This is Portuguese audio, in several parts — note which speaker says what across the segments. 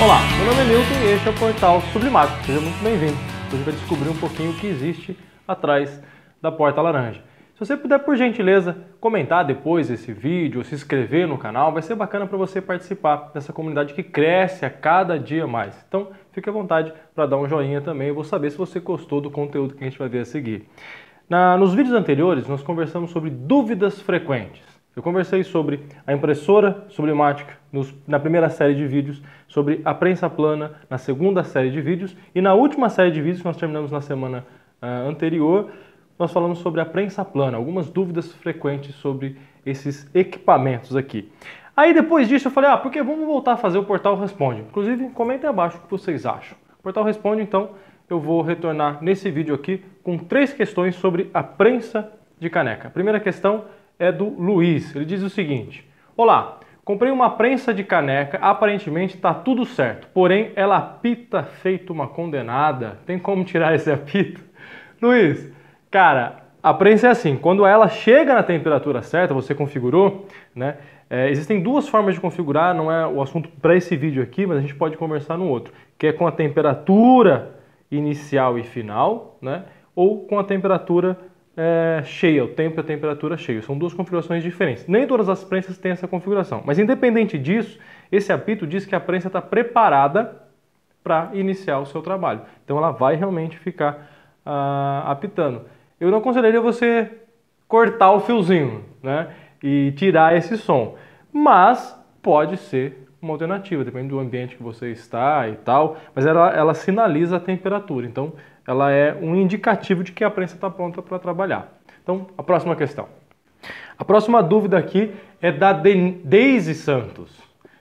Speaker 1: Olá, meu nome é Milton e este é o portal Sublimático. Seja muito bem-vindo. Hoje vai descobrir um pouquinho o que existe atrás da porta laranja. Se você puder, por gentileza, comentar depois esse vídeo, se inscrever no canal, vai ser bacana para você participar dessa comunidade que cresce a cada dia mais. Então, fique à vontade para dar um joinha também, eu vou saber se você gostou do conteúdo que a gente vai ver a seguir. Na, nos vídeos anteriores, nós conversamos sobre dúvidas frequentes. Eu conversei sobre a impressora sublimática nos, na primeira série de vídeos, sobre a prensa plana na segunda série de vídeos e na última série de vídeos que nós terminamos na semana uh, anterior, nós falamos sobre a prensa plana, algumas dúvidas frequentes sobre esses equipamentos aqui. Aí depois disso eu falei, ah, porque vamos voltar a fazer o Portal Responde. Inclusive, comentem abaixo o que vocês acham. O Portal Responde, então, eu vou retornar nesse vídeo aqui com três questões sobre a prensa de caneca. A primeira questão é do Luiz. Ele diz o seguinte: Olá, comprei uma prensa de caneca, aparentemente está tudo certo, porém ela apita feito uma condenada. Tem como tirar esse apito? Luiz, cara, a prensa é assim, quando ela chega na temperatura certa, você configurou, né? É, existem duas formas de configurar, não é o assunto para esse vídeo aqui, mas a gente pode conversar no outro, que é com a temperatura inicial e final, né? ou com a temperatura é, cheia, o tempo e a temperatura cheia. São duas configurações diferentes. Nem todas as prensas têm essa configuração, mas independente disso, esse apito diz que a prensa está preparada para iniciar o seu trabalho. Então ela vai realmente ficar ah, apitando. Eu não aconselharia você cortar o fiozinho né? e tirar esse som, mas pode ser uma alternativa, depende do ambiente que você está e tal, mas ela, ela sinaliza a temperatura, então ela é um indicativo de que a prensa está pronta para trabalhar. Então, a próxima questão. A próxima dúvida aqui é da Den Deise Santos.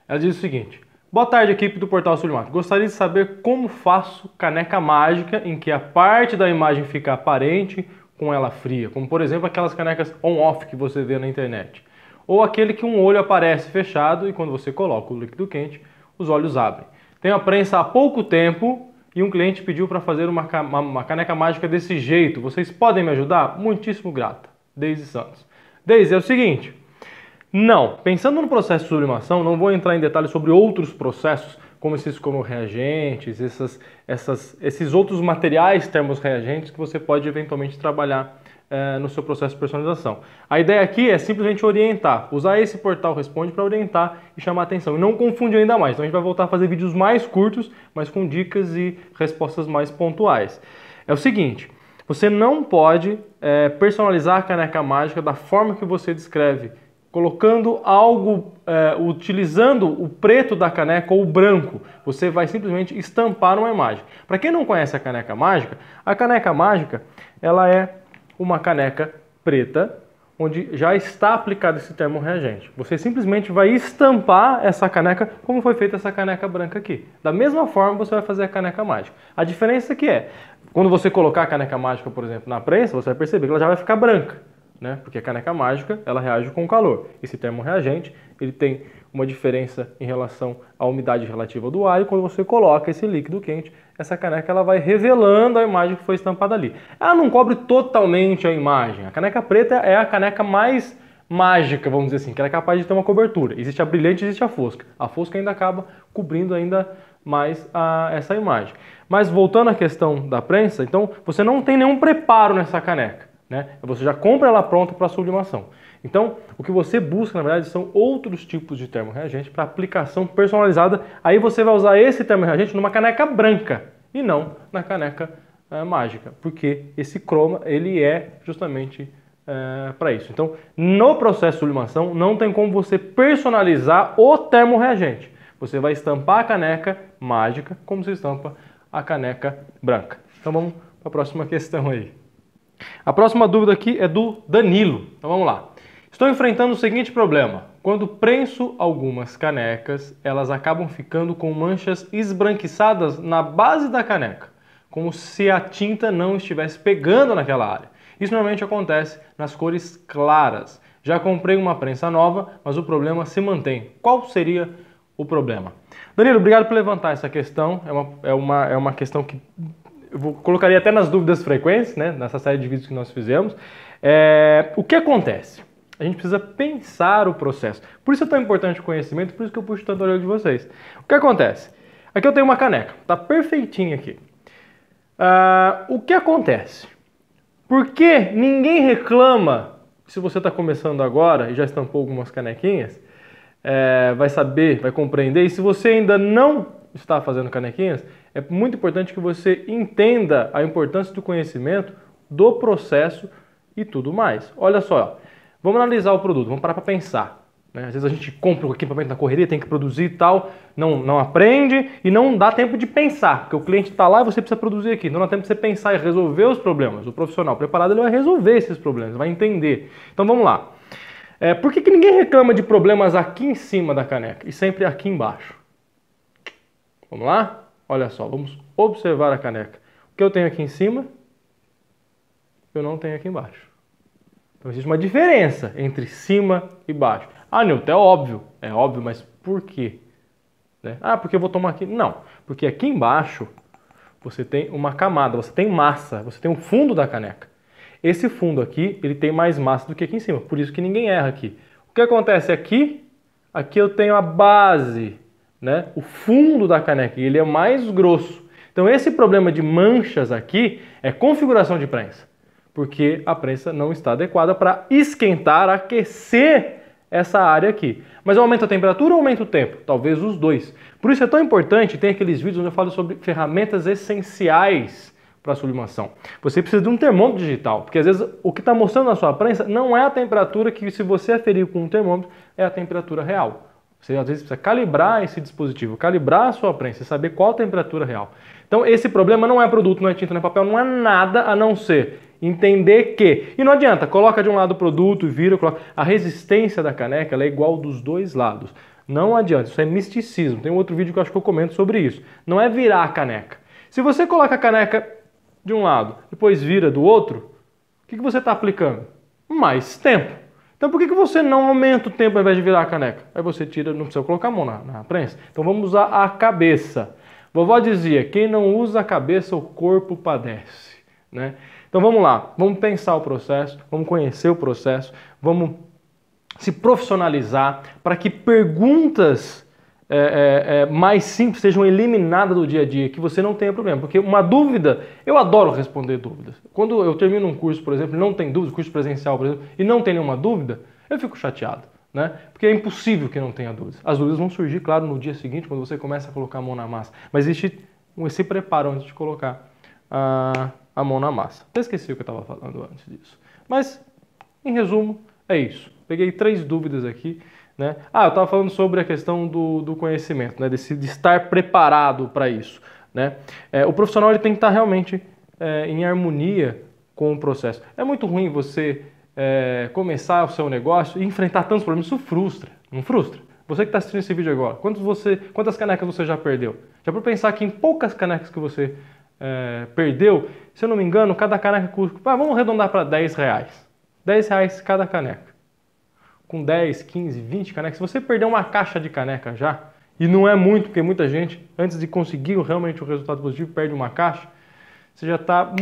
Speaker 1: Ela diz o seguinte: Boa tarde, equipe do Portal Sulimato. Gostaria de saber como faço caneca mágica em que a parte da imagem fica aparente com ela fria, como por exemplo aquelas canecas on-off que você vê na internet ou aquele que um olho aparece fechado e quando você coloca o líquido quente, os olhos abrem. Tenho a prensa há pouco tempo e um cliente pediu para fazer uma, uma, caneca mágica desse jeito. Vocês podem me ajudar? Muitíssimo grata. Deise Santos. Deise, é o seguinte. Não, pensando no processo de sublimação, não vou entrar em detalhes sobre outros processos, como esses reagentes essas, essas, esses outros materiais termos-reagentes que você pode eventualmente trabalhar eh, no seu processo de personalização. A ideia aqui é simplesmente orientar, usar esse portal Responde para orientar e chamar atenção. E não confundir ainda mais, então a gente vai voltar a fazer vídeos mais curtos, mas com dicas e respostas mais pontuais. É o seguinte, você não pode eh, personalizar a caneca mágica da forma que você descreve colocando algo, é, utilizando o preto da caneca ou o branco. Você vai simplesmente estampar uma imagem. Para quem não conhece a caneca mágica, a caneca mágica ela é uma caneca preta onde já está aplicado esse termo reagente. Você simplesmente vai estampar essa caneca como foi feita essa caneca branca aqui. Da mesma forma você vai fazer a caneca mágica. A diferença é que é, quando você colocar a caneca mágica, por exemplo, na prensa, você vai perceber que ela já vai ficar branca né? Porque a caneca mágica, ela reage com o calor. Esse termo reagente, ele tem uma diferença em relação à umidade relativa do ar e quando você coloca esse líquido quente, essa caneca ela vai revelando a imagem que foi estampada ali. Ela não cobre totalmente a imagem. A caneca preta é a caneca mais mágica, vamos dizer assim, que ela é capaz de ter uma cobertura. Existe a brilhante, existe a fosca. A fosca ainda acaba cobrindo ainda mais a, essa imagem. Mas voltando à questão da prensa, então você não tem nenhum preparo nessa caneca. Né? Você já compra ela pronta para a sublimação. Então, o que você busca, na verdade, são outros tipos de termorreagente para aplicação personalizada. Aí você vai usar esse termorreagente numa caneca branca e não na caneca é, mágica, porque esse croma ele é justamente é, eh, para isso. Então, no processo de sublimação, não tem como você personalizar o termorreagente. Você vai estampar a caneca mágica como se estampa a caneca branca. Então, vamos para a próxima questão aí. A próxima dúvida aqui é do Danilo. Então vamos lá. Estou enfrentando o seguinte problema. Quando prenso algumas canecas, elas acabam ficando com manchas esbranquiçadas na base da caneca, como se a tinta não estivesse pegando naquela área. Isso normalmente acontece nas cores claras. Já comprei uma prensa nova, mas o problema se mantém. Qual seria o problema? Danilo, obrigado por levantar essa questão. É uma, é uma, é uma questão que eu vou, colocaria até nas dúvidas frequentes, né, nessa série de vídeos que nós fizemos, é, o que acontece? A gente precisa pensar o processo. Por isso é tão importante o conhecimento, por isso que eu puxo tanto o olho de vocês. O que acontece? Aqui eu tenho uma caneca, tá perfeitinha aqui. Uh, o que acontece? Por que ninguém reclama, se você está começando agora e já estampou algumas canequinhas, é, vai saber, vai compreender, e se você ainda não está fazendo canequinhas, é muito importante que você entenda a importância do conhecimento, do processo e tudo mais. Olha só, vamos analisar o produto, vamos parar para pensar. Né? Às vezes a gente compra o equipamento na correria, tem que produzir e tal, não, não aprende e não dá tempo de pensar, porque o cliente está lá e você precisa produzir aqui. Não dá tempo de você pensar e resolver os problemas. O profissional preparado ele vai resolver esses problemas, vai entender. Então vamos lá. É, por que, que ninguém reclama de problemas aqui em cima da caneca e sempre aqui embaixo? Vamos lá? Olha só, vamos observar a caneca. O que eu tenho aqui em cima, eu não tenho aqui embaixo. Então existe uma diferença entre cima e baixo. Ah, Newton, é óbvio. É óbvio, mas por quê? Né? Ah, porque eu vou tomar aqui. Não, porque aqui embaixo você tem uma camada, você tem massa, você tem um fundo da caneca. Esse fundo aqui, ele tem mais massa do que aqui em cima, por isso que ninguém erra aqui. O que acontece aqui? Aqui eu tenho a base né? O fundo da caneca, ele é mais grosso. Então esse problema de manchas aqui é configuração de prensa, porque a prensa não está adequada para esquentar, aquecer essa área aqui. Mas aumenta a temperatura ou aumenta o tempo? Talvez os dois. Por isso é tão importante, tem aqueles vídeos onde eu falo sobre ferramentas essenciais para a sublimação. Você precisa de um termômetro digital, porque às vezes o que está mostrando na sua prensa não é a temperatura que se você aferir com um termômetro, é a temperatura real. Você às vezes precisa calibrar esse dispositivo, calibrar a sua prensa, saber qual a temperatura real. Então esse problema não é produto, não é tinta, não é papel, não é nada a não ser entender que. E não adianta, coloca de um lado o produto, vira, coloca. A resistência da caneca é igual dos dois lados. Não adianta, isso é misticismo. Tem um outro vídeo que eu acho que eu comento sobre isso. Não é virar a caneca. Se você coloca a caneca de um lado, depois vira do outro, o que, que você está aplicando? Mais tempo. Então por que, que você não aumenta o tempo ao invés de virar a caneca? Aí você tira, não precisa colocar a mão na, na prensa. Então vamos usar a cabeça. Vovó dizia, quem não usa a cabeça, o corpo padece. Né? Então vamos lá, vamos pensar o processo, vamos conhecer o processo, vamos se profissionalizar para que perguntas é, é, é, mais simples sejam eliminadas do dia a dia, que você não tenha problema. Porque uma dúvida, eu adoro responder dúvidas. Quando eu termino um curso, por exemplo, não tem dúvida, curso presencial, por exemplo, e não tem nenhuma dúvida, eu fico chateado. Né? Porque é impossível que não tenha dúvidas. As dúvidas vão surgir, claro, no dia seguinte, quando você começa a colocar a mão na massa. Mas existe esse preparo antes de colocar a, a mão na massa. Eu esqueci o que eu estava falando antes disso. Mas, em resumo, é isso. Peguei três dúvidas aqui né? Ah, eu estava falando sobre a questão do, do conhecimento, né? de, de estar preparado para isso. Né? É, o profissional ele tem que estar realmente é, em harmonia com o processo. É muito ruim você é, começar o seu negócio e enfrentar tantos problemas. Isso frustra, não frustra? Você que está assistindo esse vídeo agora, quantos você, quantas canecas você já perdeu? Já para pensar que em poucas canecas que você é, perdeu, se eu não me engano, cada caneca custa. Ah, vamos arredondar para 10 reais. 10 reais cada caneca com 10, 15, 20 canecas, se você perder uma caixa de caneca já, e não é muito, porque muita gente, antes de conseguir realmente o resultado positivo, perde uma caixa, você já está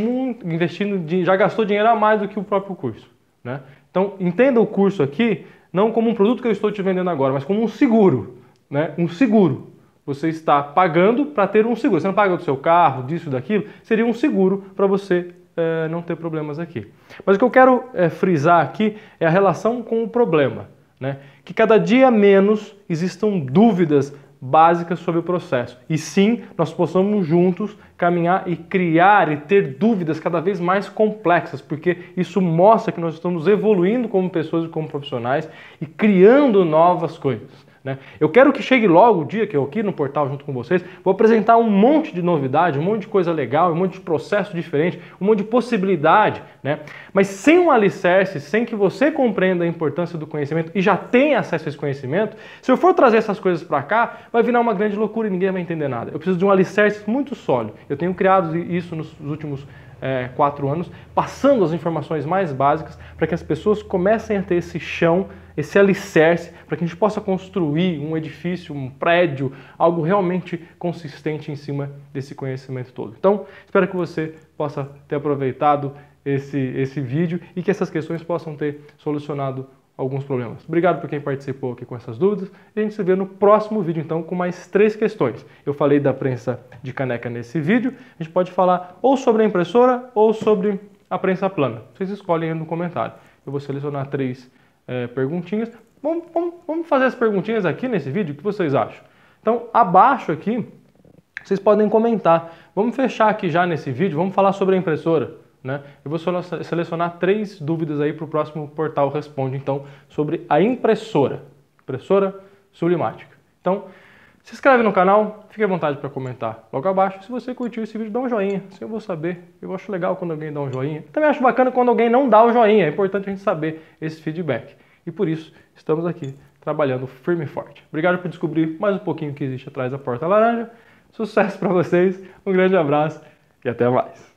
Speaker 1: investindo, já gastou dinheiro a mais do que o próprio curso. Né? Então, entenda o curso aqui, não como um produto que eu estou te vendendo agora, mas como um seguro. Né? Um seguro. Você está pagando para ter um seguro. Você não paga do seu carro, disso, daquilo. Seria um seguro para você é, não ter problemas aqui. Mas o que eu quero é, frisar aqui é a relação com o problema. Né? Que cada dia menos existam dúvidas básicas sobre o processo. E sim, nós possamos juntos caminhar e criar e ter dúvidas cada vez mais complexas, porque isso mostra que nós estamos evoluindo como pessoas e como profissionais e criando novas coisas. Né? Eu quero que chegue logo o dia que eu aqui no portal junto com vocês vou apresentar um monte de novidade, um monte de coisa legal, um monte de processo diferente, um monte de possibilidade, né? Mas sem um alicerce, sem que você compreenda a importância do conhecimento e já tenha acesso a esse conhecimento, se eu for trazer essas coisas para cá, vai virar uma grande loucura e ninguém vai entender nada. Eu preciso de um alicerce muito sólido. Eu tenho criado isso nos últimos é, quatro anos, passando as informações mais básicas para que as pessoas comecem a ter esse chão, esse alicerce, para que a gente possa construir um edifício, um prédio, algo realmente consistente em cima desse conhecimento todo. Então, espero que você possa ter aproveitado esse, esse vídeo e que essas questões possam ter solucionado alguns problemas. Obrigado por quem participou aqui com essas dúvidas e a gente se vê no próximo vídeo então com mais três questões. Eu falei da prensa de caneca nesse vídeo, a gente pode falar ou sobre a impressora ou sobre a prensa plana. Vocês escolhem aí no comentário. Eu vou selecionar três é, perguntinhas. Vamos, vamos, vamos fazer as perguntinhas aqui nesse vídeo, o que vocês acham? Então abaixo aqui vocês podem comentar. Vamos fechar aqui já nesse vídeo, vamos falar sobre a impressora. Né? Eu vou selecionar três dúvidas aí para o próximo portal Responde, então, sobre a impressora, impressora sublimática. Então, se inscreve no canal, fique à vontade para comentar logo abaixo. Se você curtiu esse vídeo, dá um joinha, assim eu vou saber. Eu acho legal quando alguém dá um joinha. Também acho bacana quando alguém não dá o joinha, é importante a gente saber esse feedback. E por isso, estamos aqui trabalhando firme e forte. Obrigado por descobrir mais um pouquinho que existe atrás da porta laranja. Sucesso para vocês, um grande abraço e até mais.